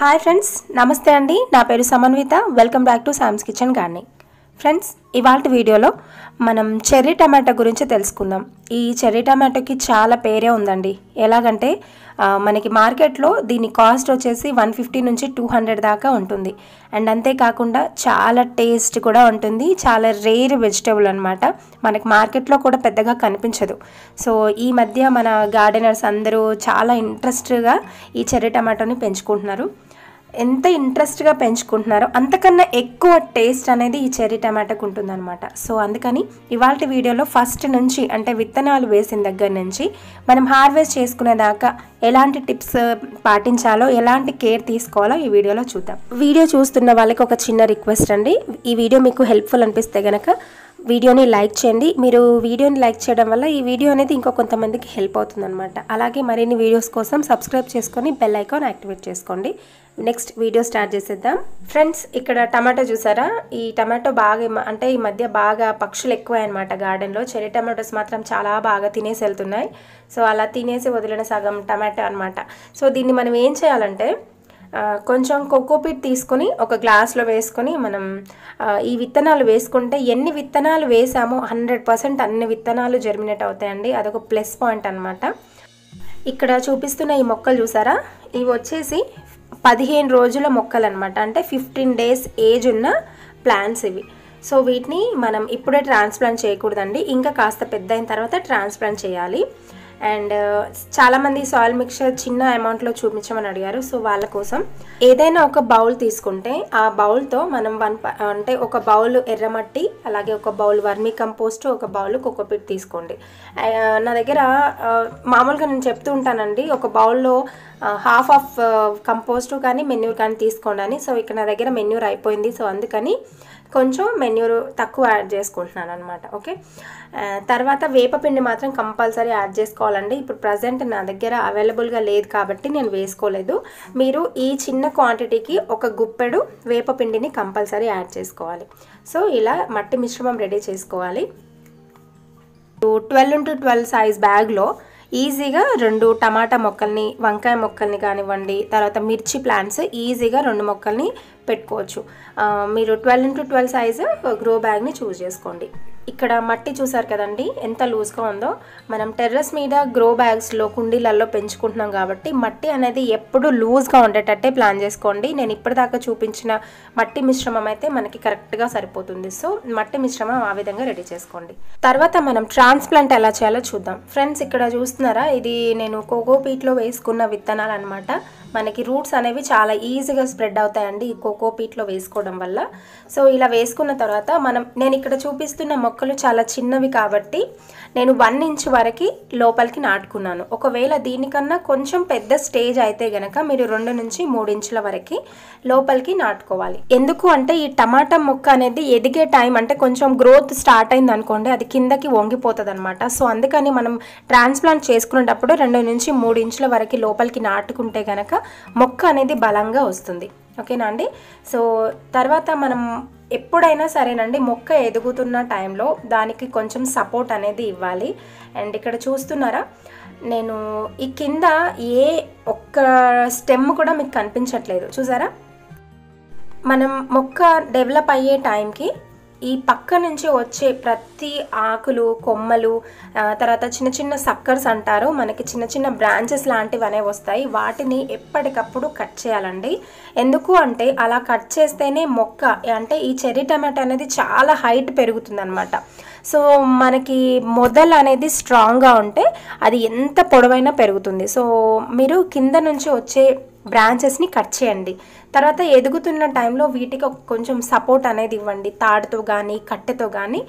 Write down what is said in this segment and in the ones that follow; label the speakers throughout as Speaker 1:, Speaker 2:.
Speaker 1: hi friends నమస్తే అండి నా పేరు Samanvitha welcome back to Sam's kitchen gardening friends ఇవాళ వీడియోలో మనం చెర్రీ టమాటా గురించి తెలుసుకుందాం ఈ చెర్రీ టమాటోకి చాలా పేరే ఉందండి ఎలాగంటే మనకి మార్కెట్లో దీని కాస్ట్ వచ్చేసి వన్ ఫిఫ్టీ నుంచి టూ హండ్రెడ్ దాకా ఉంటుంది అండ్ అంతేకాకుండా చాలా టేస్ట్ కూడా ఉంటుంది చాలా రేర్ వెజిటేబుల్ అనమాట మనకి మార్కెట్లో కూడా పెద్దగా కనిపించదు సో ఈ మధ్య మన గార్డెనర్స్ అందరూ చాలా ఇంట్రెస్ట్గా ఈ చెర్రీ టమాటోని పెంచుకుంటున్నారు ఎంత ఇంట్రెస్ట్గా పెంచుకుంటున్నారో అంతకన్నా ఎక్కువ టేస్ట్ అనేది ఈ చెర్రీ టమాటాకు ఉంటుందన్నమాట సో అందుకని ఇవాళ వీడియోలో ఫస్ట్ నుంచి అంటే విత్తనాలు వేసిన దగ్గర నుంచి మనం హార్వెస్ట్ చేసుకునే దాకా ఎలాంటి టిప్స్ పాటించాలో ఎలాంటి కేర్ తీసుకోవాలో ఈ వీడియోలో చూద్దాం వీడియో చూస్తున్న వాళ్ళకి ఒక చిన్న రిక్వెస్ట్ అండి ఈ వీడియో మీకు హెల్ప్ఫుల్ అనిపిస్తే కనుక వీడియోని లైక్ చేయండి మీరు వీడియోని లైక్ చేయడం వల్ల ఈ వీడియో అనేది ఇంకో కొంతమందికి హెల్ప్ అవుతుందన్నమాట అలాగే మరిన్ని వీడియోస్ కోసం సబ్స్క్రైబ్ చేసుకొని బెల్ ఐకాన్ యాక్టివేట్ చేసుకోండి నెక్స్ట్ వీడియో స్టార్ట్ చేసేద్దాం ఫ్రెండ్స్ ఇక్కడ టమాటో చూసారా ఈ టమాటో బాగా అంటే ఈ మధ్య బాగా పక్షులు ఎక్కువన్నమాట గార్డెన్లో చెర్రీ టమాటోస్ మాత్రం చాలా బాగా తినేసి వెళ్తున్నాయి సో అలా తినేసి వదిలిన సగం టమాటో అనమాట సో దీన్ని మనం ఏం చేయాలంటే కొంచెం కోకోపీట్ తీసుకొని ఒక గ్లాస్లో వేసుకొని మనం ఈ విత్తనాలు వేసుకుంటే ఎన్ని విత్తనాలు వేసామో హండ్రెడ్ పర్సెంట్ అన్ని విత్తనాలు జర్మినేట్ అవుతాయండి అదొక ప్లస్ పాయింట్ అనమాట ఇక్కడ చూపిస్తున్న ఈ మొక్కలు చూసారా ఇవి వచ్చేసి పదిహేను రోజుల మొక్కలు అనమాట అంటే ఫిఫ్టీన్ డేస్ ఏజ్ ఉన్న ప్లాంట్స్ ఇవి సో వీటిని మనం ఇప్పుడే ట్రాన్స్ప్లాంట్ చేయకూడదండి ఇంకా కాస్త పెద్ద అయిన తర్వాత ట్రాన్స్ప్లాంట్ చేయాలి అండ్ చాలామంది సాయిల్ మిక్చర్ చిన్న అమౌంట్లో చూపించమని అడిగారు సో వాళ్ళ కోసం ఏదైనా ఒక బౌల్ తీసుకుంటే ఆ బౌల్తో మనం వన్ అంటే ఒక బౌల్ ఎర్రమట్టి అలాగే ఒక బౌల్ వర్మీ కంపోస్ట్ ఒక బౌల్ కోకోపిట్ తీసుకోండి నా దగ్గర మామూలుగా నేను చెప్తూ ఉంటానండి ఒక బౌల్లో హాఫ్ ఆఫ్ కంపోస్ట్ కానీ మెన్యూర్ కానీ తీసుకోండి అని సో ఇక్కడ నా దగ్గర మెన్యూర్ అయిపోయింది సో అందుకని కొంచెం మెన్యూర్ తక్కువ యాడ్ చేసుకుంటున్నాను అనమాట ఓకే తర్వాత వేపపిండి మాత్రం కంపల్సరీ యాడ్ చేసుకోవాలండి ఇప్పుడు ప్రజెంట్ నా దగ్గర అవైలబుల్గా లేదు కాబట్టి నేను వేసుకోలేదు మీరు ఈ చిన్న క్వాంటిటీకి ఒక గుప్పెడు వేపపిండిని కంపల్సరీ యాడ్ చేసుకోవాలి సో ఇలా మట్టి మిశ్రమం రెడీ చేసుకోవాలి ట్వెల్వ్ ఇంటూ ట్వెల్వ్ సైజ్ బ్యాగ్లో ఈజీగా రెండు టమాటా మొక్కల్ని వంకాయ మొక్కల్ని కానివ్వండి తర్వాత మిర్చి ప్లాంట్స్ ఈజీగా రెండు మొక్కల్ని పెట్టుకోవచ్చు మీరు twelve into twelve size grow బ్యాగ్ని చూస్ చేసుకోండి ఇక్కడ మట్టి చూసారు కదండి ఎంత లూజ్గా ఉందో మనం టెర్రస్ మీద గ్రో బ్యాగ్స్లో కుండీలలో పెంచుకుంటున్నాం కాబట్టి మట్టి అనేది ఎప్పుడు లూజ్గా ఉండేటట్టే ప్లాన్ చేసుకోండి నేను ఇప్పటిదాకా చూపించిన మట్టి మిశ్రమం అయితే మనకి కరెక్ట్గా సరిపోతుంది సో మట్టి మిశ్రమం ఆ విధంగా రెడీ చేసుకోండి తర్వాత మనం ట్రాన్స్ప్లాంట్ ఎలా చేయాలో చూద్దాం ఫ్రెండ్స్ ఇక్కడ చూస్తున్నారా ఇది నేను కోకో పీట్లో వేసుకున్న విత్తనాలు అనమాట మనకి రూట్స్ అనేవి చాలా ఈజీగా స్ప్రెడ్ అవుతాయండి ఈ కోకో పీట్లో వేసుకోవడం వల్ల సో ఇలా వేసుకున్న తర్వాత మనం నేను ఇక్కడ చూపిస్తున్న మొక్కలు చాలా చిన్నవి కాబట్టి నేను వన్ ఇంచ్ వరకు లోపలికి నాటుకున్నాను ఒకవేళ దీనికన్నా కొంచెం పెద్ద స్టేజ్ అయితే గనక మీరు రెండు నుంచి మూడు ఇంచుల వరకు లోపలికి నాటుకోవాలి ఎందుకు అంటే ఈ టమాటా మొక్క అనేది ఎదిగే టైం అంటే కొంచెం గ్రోత్ స్టార్ట్ అయింది అనుకోండి అది కిందకి వంగిపోతుంది అనమాట సో అందుకని మనం ట్రాన్స్ప్లాంట్ చేసుకునేటప్పుడు రెండు నుంచి మూడు ఇంచుల వరకు లోపలికి నాటుకుంటే గనక మొక్క అనేది బలంగా వస్తుంది ఓకేనా అండి సో తర్వాత మనం ఎప్పుడైనా సరేనండి మొక్క ఎదుగుతున్న టైంలో దానికి కొంచెం సపోర్ట్ అనేది ఇవ్వాలి అండ్ ఇక్కడ చూస్తున్నారా నేను ఈ కింద ఏ ఒక్క స్టెమ్ కూడా మీకు కనిపించట్లేదు చూసారా మనం మొక్క డెవలప్ అయ్యే టైంకి ఈ పక్క నుంచి వచ్చే ప్రతి ఆకులు కొమ్మలు తర్వాత చిన్న చిన్న సక్కర్స్ అంటారు మనకి చిన్న చిన్న బ్రాంచెస్ లాంటివి అనేవి వస్తాయి వాటిని ఎప్పటికప్పుడు కట్ చేయాలండి ఎందుకు అంటే అలా కట్ చేస్తేనే మొక్క అంటే ఈ చెర్రీ టమాటా అనేది చాలా హైట్ పెరుగుతుందనమాట సో మనకి మొదలు అనేది స్ట్రాంగ్గా ఉంటే అది ఎంత పొడవైనా పెరుగుతుంది సో మీరు కింద నుంచి వచ్చే బ్రాంచెస్ని కట్ చేయండి తర్వాత ఎదుగుతున్న టైంలో వీటికి కొంచెం సపోర్ట్ అనేది ఇవ్వండి తాడుతో కానీ కట్టెతో కానీ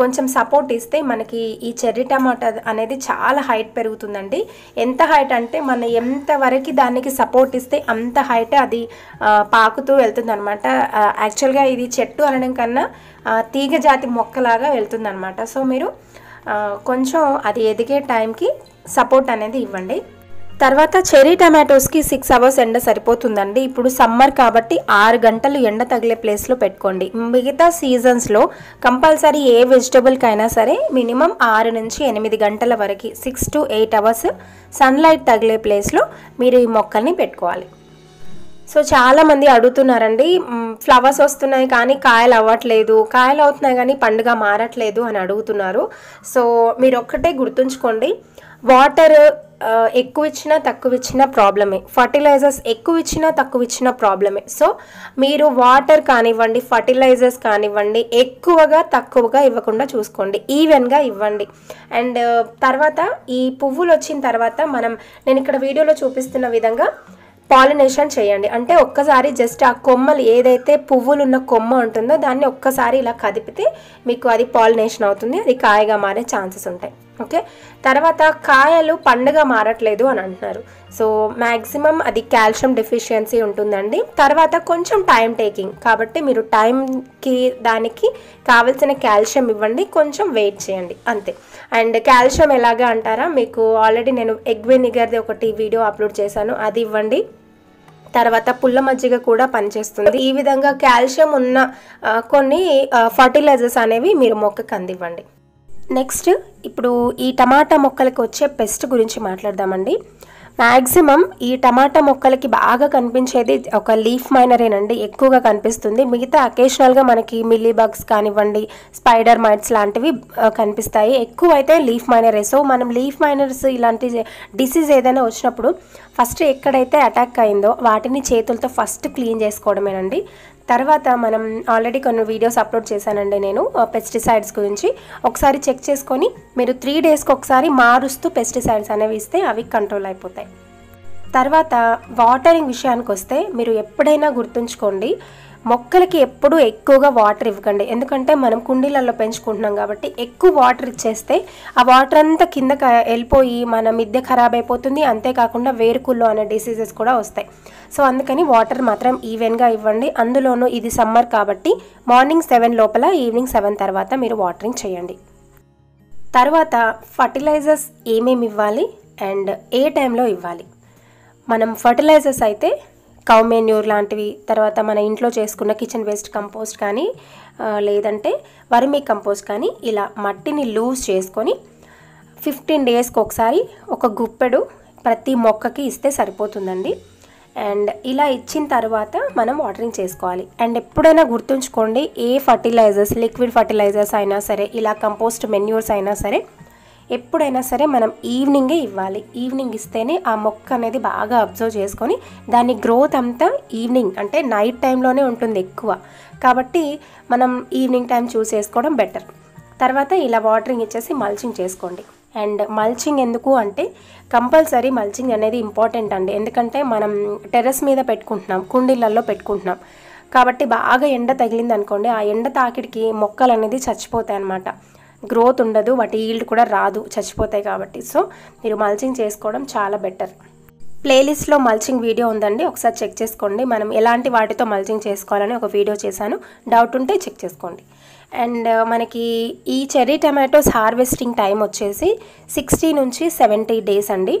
Speaker 1: కొంచెం సపోర్ట్ ఇస్తే మనకి ఈ చెర్రీ టమాటా అనేది చాలా హైట్ పెరుగుతుందండి ఎంత హైట్ అంటే మనం ఎంతవరకు దానికి సపోర్ట్ ఇస్తే అంత హైట్ అది పాకుతూ వెళ్తుంది అనమాట యాక్చువల్గా ఇది చెట్టు అనడం కన్నా తీగ జాతి మొక్కలాగా వెళ్తుంది సో మీరు కొంచెం అది ఎదిగే టైంకి సపోర్ట్ అనేది ఇవ్వండి తర్వాత చెరీ టమాటోస్కి సిక్స్ అవర్స్ ఎండ సరిపోతుందండి ఇప్పుడు సమ్మర్ కాబట్టి ఆరు గంటలు ఎండ తగిలే ప్లేస్లో పెట్టుకోండి మిగతా సీజన్స్లో కంపల్సరీ ఏ వెజిటబుల్కైనా సరే మినిమం ఆరు నుంచి ఎనిమిది గంటల వరకు six to eight hours sunlight తగిలే ప్లేస్లో మీరు ఈ మొక్కల్ని పెట్టుకోవాలి సో చాలామంది అడుగుతున్నారండి ఫ్లవర్స్ వస్తున్నాయి కానీ కాయలు అవ్వట్లేదు కాయలు అవుతున్నాయి కానీ పండుగ మారట్లేదు అని అడుగుతున్నారు సో మీరు ఒక్కటే గుర్తుంచుకోండి వాటర్ ఎక్కువ ఇచ్చినా తక్కువ ఇచ్చినా ప్రాబ్లమే ఫర్టిలైజర్స్ ఎక్కువ ఇచ్చినా తక్కువ ఇచ్చినా ప్రాబ్లమే సో మీరు వాటర్ కానివ్వండి ఫర్టిలైజర్స్ కానివ్వండి ఎక్కువగా తక్కువగా ఇవ్వకుండా చూసుకోండి ఈవెన్గా ఇవ్వండి అండ్ uh, తర్వాత ఈ పువ్వులు వచ్చిన తర్వాత మనం నేను ఇక్కడ వీడియోలో చూపిస్తున్న విధంగా పాలినేషన్ చేయండి అంటే ఒక్కసారి జస్ట్ ఆ కొమ్మలు ఏదైతే పువ్వులు ఉన్న కొమ్మ ఉంటుందో దాన్ని ఒక్కసారి ఇలా కదిపితే మీకు అది పాలినేషన్ అవుతుంది అది కాయగా మారే ఛాన్సెస్ ఉంటాయి ఓకే తర్వాత కాయలు పండుగ మారట్లేదు అని అంటున్నారు సో మ్యాక్సిమం అది కాల్షియం డెఫిషియన్సీ ఉంటుందండి తర్వాత కొంచెం టైం టేకింగ్ కాబట్టి మీరు టైంకి దానికి కావలసిన కాల్షియం ఇవ్వండి కొంచెం వెయిట్ చేయండి అంతే అండ్ కాల్షియం ఎలాగా అంటారా మీకు ఆల్రెడీ నేను ఎగ్ వెనిగర్ది ఒకటి వీడియో అప్లోడ్ చేశాను అది ఇవ్వండి తర్వాత పుల్ల మజ్జిగ కూడా పనిచేస్తుంది ఈ విధంగా కాల్షియం ఉన్న కొన్ని ఫర్టిలైజర్స్ అనేవి మీరు మొక్కకు అందివ్వండి నెక్స్ట్ ఇప్పుడు ఈ టమాటా మొక్కలకి వచ్చే పెస్ట్ గురించి మాట్లాడదామండి మ్యాక్సిమం ఈ టమాటా మొక్కలకి బాగా కనిపించేది ఒక లీఫ్ మైనరేనండి ఎక్కువగా కనిపిస్తుంది మిగతా అకేషనల్గా మనకి మిల్లీ బగ్స్ కానివ్వండి స్పైడర్ మైట్స్ లాంటివి కనిపిస్తాయి ఎక్కువైతే లీఫ్ మైనరే సో మనం లీఫ్ మైనర్స్ ఇలాంటి డిసీజ్ ఏదైనా వచ్చినప్పుడు ఫస్ట్ ఎక్కడైతే అటాక్ అయిందో వాటిని చేతులతో ఫస్ట్ క్లీన్ చేసుకోవడమేనండి తర్వాత మనం ఆల్రెడీ కొన్ని వీడియోస్ అప్లోడ్ చేశానండి నేను పెస్టిసైడ్స్ గురించి ఒకసారి చెక్ చేసుకొని మీరు త్రీ డేస్కి ఒకసారి మారుస్తూ పెస్టిసైడ్స్ అనేవి ఇస్తే అవి కంట్రోల్ అయిపోతాయి తర్వాత వాటరింగ్ విషయానికి వస్తే మీరు ఎప్పుడైనా గుర్తుంచుకోండి మొక్కలకి ఎప్పుడూ ఎక్కువగా వాటర్ ఇవ్వకండి ఎందుకంటే మనం కుండీలలో పెంచుకుంటున్నాం కాబట్టి ఎక్కువ వాటర్ ఇచ్చేస్తే ఆ వాటర్ అంతా కింద వెళ్ళిపోయి మన మిద్దె ఖరాబ్ అయిపోతుంది అంతేకాకుండా వేరుకుళ్ళు అనే డిసీజెస్ కూడా వస్తాయి సో అందుకని వాటర్ మాత్రం ఈవెన్గా ఇవ్వండి అందులోనూ ఇది సమ్మర్ కాబట్టి మార్నింగ్ సెవెన్ లోపల ఈవినింగ్ సెవెన్ తర్వాత మీరు వాటరింగ్ చేయండి తర్వాత ఫర్టిలైజర్స్ ఏమేమి ఇవ్వాలి అండ్ ఏ టైంలో ఇవ్వాలి మనం ఫర్టిలైజర్స్ అయితే కౌ మెన్యూర్ లాంటివి తర్వాత మన ఇంట్లో చేసుకున్న కిచెన్ వేస్ట్ కంపోస్ట్ కానీ లేదంటే వర్మీ కంపోస్ట్ కానీ ఇలా మట్టిని లూజ్ చేసుకొని ఫిఫ్టీన్ డేస్కి ఒకసారి ఒక గుప్పెడు ప్రతి మొక్కకి ఇస్తే సరిపోతుందండి అండ్ ఇలా ఇచ్చిన తర్వాత మనం వాటరింగ్ చేసుకోవాలి అండ్ ఎప్పుడైనా గుర్తుంచుకోండి ఏ ఫర్టిలైజర్స్ లిక్విడ్ ఫర్టిలైజర్స్ అయినా సరే ఇలా కంపోస్ట్ మెన్యూర్స్ అయినా సరే ఎప్పుడైనా సరే మనం ఈవినింగే ఇవ్వాలి ఈవినింగ్ ఇస్తేనే ఆ మొక్క అనేది బాగా అబ్జర్వ్ చేసుకొని దాని గ్రోత్ అంతా ఈవినింగ్ అంటే నైట్ టైంలోనే ఉంటుంది ఎక్కువ కాబట్టి మనం ఈవినింగ్ టైం చూస్ చేసుకోవడం బెటర్ తర్వాత ఇలా వాటరింగ్ ఇచ్చేసి మల్చింగ్ చేసుకోండి అండ్ మల్చింగ్ ఎందుకు అంటే కంపల్సరీ మల్చింగ్ అనేది ఇంపార్టెంట్ అండి ఎందుకంటే మనం టెర్రస్ మీద పెట్టుకుంటున్నాం కుండీలలో పెట్టుకుంటున్నాం కాబట్టి బాగా ఎండ తగిలింది అనుకోండి ఆ ఎండ తాకిడికి మొక్కలు అనేది చచ్చిపోతాయి అన్నమాట గ్రోత్ ఉండదు వాటి ఈల్డ్ కూడా రాదు చచ్చిపోతాయి కాబట్టి సో మీరు మల్చింగ్ చేసుకోవడం చాలా బెటర్ ప్లేలిస్ట్లో మల్చింగ్ వీడియో ఉందండి ఒకసారి చెక్ చేసుకోండి మనం ఎలాంటి వాటితో మల్చింగ్ చేసుకోవాలని ఒక వీడియో చేశాను డౌట్ ఉంటే చెక్ చేసుకోండి అండ్ uh, మనకి ఈ చెర్రీ టమాటోస్ హార్వెస్టింగ్ టైం వచ్చేసి సిక్స్టీ నుంచి సెవెంటీ డేస్ అండి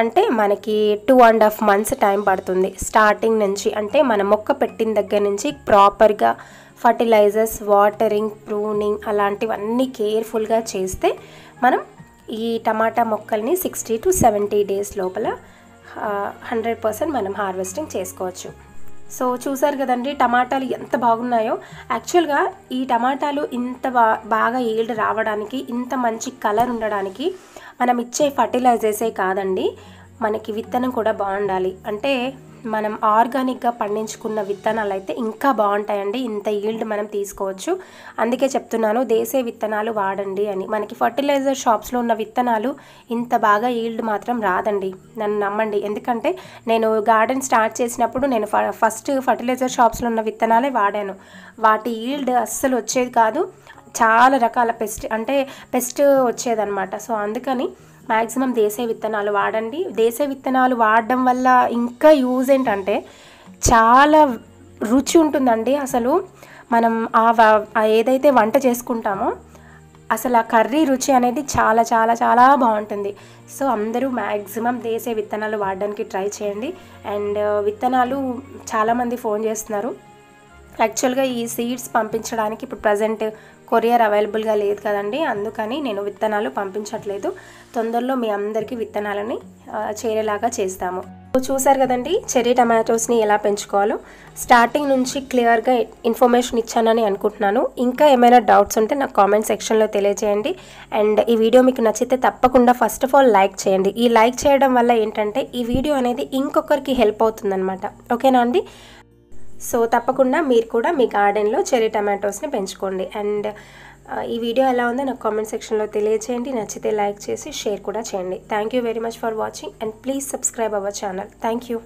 Speaker 1: అంటే మనకి two and half months time పడుతుంది స్టార్టింగ్ నుంచి అంటే మన మొక్క పెట్టిన దగ్గర నుంచి ప్రాపర్గా ఫర్టిలైజర్స్ వాటరింగ్ ప్రూనింగ్ అలాంటివన్నీ కేర్ఫుల్గా చేస్తే మనం ఈ టమాటా మొక్కల్ని సిక్స్టీ టు సెవెంటీ డేస్ లోపల హండ్రెడ్ పర్సెంట్ మనం హార్వెస్టింగ్ చేసుకోవచ్చు సో చూసారు కదండి టమాటాలు ఎంత బాగున్నాయో యాక్చువల్గా ఈ టమాటాలు ఇంత బా బాగా ఈల్డ్ రావడానికి ఇంత మంచి కలర్ ఉండడానికి మనం ఇచ్చే ఫర్టిలైజర్సే కాదండి మనకి విత్తనం కూడా బాగుండాలి అంటే మనం ఆర్గానిక్గా పండించుకున్న విత్తనాలు అయితే ఇంకా బాగుంటాయండి ఇంత ఈల్డ్ మనం తీసుకోవచ్చు అందుకే చెప్తున్నాను దేశీయ విత్తనాలు వాడండి అని మనకి ఫర్టిలైజర్ షాప్స్లో ఉన్న విత్తనాలు ఇంత బాగా ఈల్డ్ మాత్రం రాదండి నన్ను నమ్మండి ఎందుకంటే నేను గార్డెన్ స్టార్ట్ చేసినప్పుడు నేను ఫస్ట్ ఫర్టిలైజర్ షాప్స్లో ఉన్న విత్తనాలే వాడాను వాటి ఈల్డ్ అస్సలు వచ్చేది కాదు చాలా రకాల పెస్ట్ అంటే పెస్ట్ వచ్చేదన్నమాట సో అందుకని మ్యాక్సిమం దేశీయ విత్తనాలు వాడండి దేశీయ విత్తనాలు వాడడం వల్ల ఇంకా యూజ్ ఏంటంటే చాలా రుచి ఉంటుందండి అసలు మనం ఆ ఏదైతే వంట చేసుకుంటామో అసలు ఆ కర్రీ రుచి అనేది చాలా చాలా చాలా బాగుంటుంది సో అందరూ మ్యాక్సిమం దేశీయ విత్తనాలు వాడడానికి ట్రై చేయండి అండ్ విత్తనాలు చాలామంది ఫోన్ చేస్తున్నారు యాక్చువల్గా ఈ సీడ్స్ పంపించడానికి ఇప్పుడు ప్రజెంట్ కొరియర్ అవైలబుల్గా లేదు కదండి అందుకని నేను విత్తనాలు పంపించట్లేదు తొందరలో మీ అందరికీ విత్తనాలని చేరేలాగా చేస్తాము చూసారు కదండి చెర్రీ టమాటోస్ని ఎలా పెంచుకోవాలో స్టార్టింగ్ నుంచి క్లియర్గా ఇన్ఫర్మేషన్ ఇచ్చానని అనుకుంటున్నాను ఇంకా ఏమైనా డౌట్స్ ఉంటే నాకు కామెంట్ సెక్షన్లో తెలియజేయండి అండ్ ఈ వీడియో మీకు నచ్చితే తప్పకుండా ఫస్ట్ ఆఫ్ ఆల్ లైక్ చేయండి ఈ లైక్ చేయడం వల్ల ఏంటంటే ఈ వీడియో అనేది ఇంకొకరికి హెల్ప్ అవుతుందన్నమాట ఓకేనా అండి సో తప్పకుండా మీరు కూడా మీ గార్డెన్లో చెరీ టమాటోస్ని పెంచుకోండి అండ్ ఈ వీడియో ఎలా ఉందో నాకు కామెంట్ సెక్షన్లో తెలియజేయండి నచ్చితే లైక్ చేసి షేర్ కూడా చేయండి thank you very much for watching and please subscribe our channel thank you